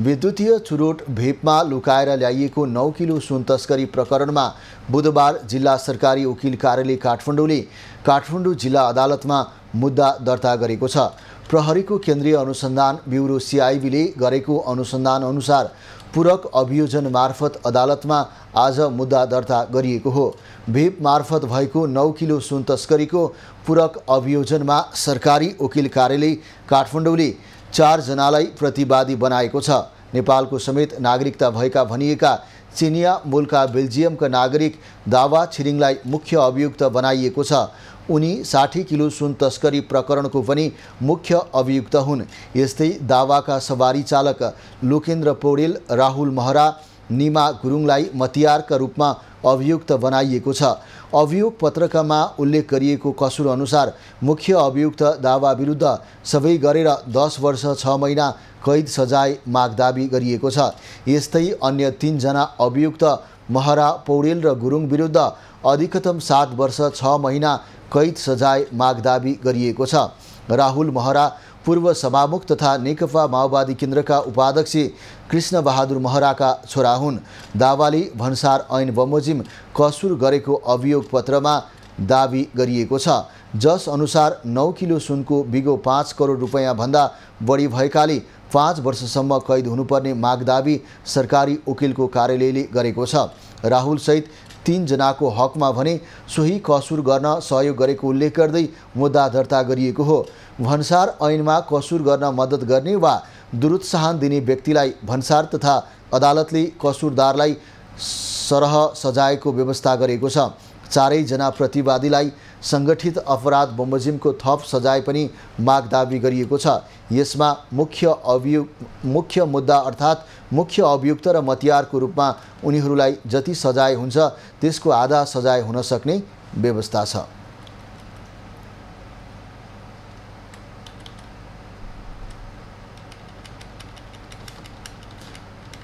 विद्युतीय चुरोट भेपमा लुकाएर ल्याइएको नौ किलो सुन तस्करी प्रकरणमा बुधबार जिल्ला सरकारी वकिल कार्यालय काठमाडौँले काठमाडौँ जिल्ला अदालतमा मुद्दा दर्ता गरेको छ प्रहरीको केन्द्रीय अनुसन्धान ब्युरो सिआइबीले गरेको अनुसन्धान अनुसार पूरक अभियोजन मार्फत अदालतमा आज मुद्दा दर्ता गरिएको हो भेप मार्फत भएको नौ किलो सुन तस्करीको पूरक अभियोजनमा सरकारी वकिल कार्यालय काठमाडौँले जनालाई प्रतिवादी बनाएको छ नेपालको समेत नागरिकता भएका भनिएका चिनिया मूलका बेल्जियमका नागरिक दावा छिरिङलाई मुख्य अभियुक्त बनाइएको छ उनी साठी किलो सुन तस्करी प्रकरणको पनि मुख्य अभियुक्त हुन् यस्तै दावाका सवारी चालक लोकेन्द्र पौडेल राहुल महरा निमा गुरुङलाई मतियारका रूपमा अभियुक्त बनाइएको छ अभियोग पत्रकामा उल्लेख गरिएको कसुर अनुसार मुख्य अभियुक्त दावा विरुद्ध सबै गरेर दस वर्ष छ महिना कैद सजाय मागदाबी गरिएको छ यस्तै अन्य तिनजना अभियुक्त महरा पौडेल र गुरुङ विरुद्ध अधिकतम सात वर्ष छ महिना कैद सजाय मागदाबी गरिएको छ राहुल महरा पूर्व सभामुख तथा नेकपा माओवादी केन्द्रका उपाध्यक्ष कृष्ण बहादुर महराका छोरा हुन् दावाली भन्सार ऐन बमोजिम कसुर गरेको अभियोग पत्रमा दावी गरिएको छ जसअनुसार नौ किलो सुनको बिगो पाँच करोड रुपियाँभन्दा बढी भएकाले पाँच वर्षसम्म कैद हुनुपर्ने माग सरकारी वकिलको कार्यालयले गरेको छ राहुलसहित तिनजनाको हकमा भने सोही कसुर गर्न सहयोग गरेको उल्लेख गर्दै मुद्दा दर्ता गरिएको हो भन्सार ऐनमा कसुर गर्न मद्दत गर्ने वा दुरुत्साहन दिने व्यक्तिलाई भन्सार तथा अदालतले कसुरदारलाई सरह सजायको व्यवस्था गरेको छ चारैजना प्रतिवादीलाई सङ्गठित अपराध बमोजिमको थप सजाय पनि माग दावी गरिएको छ यसमा मुख्य अभियु मुख्य मुद्दा अर्थात् मुख्य अभियुक्त र मतियारको रूपमा उनीहरूलाई जति सजाय हुन्छ त्यसको आधा सजाय हुन सक्ने व्यवस्था छ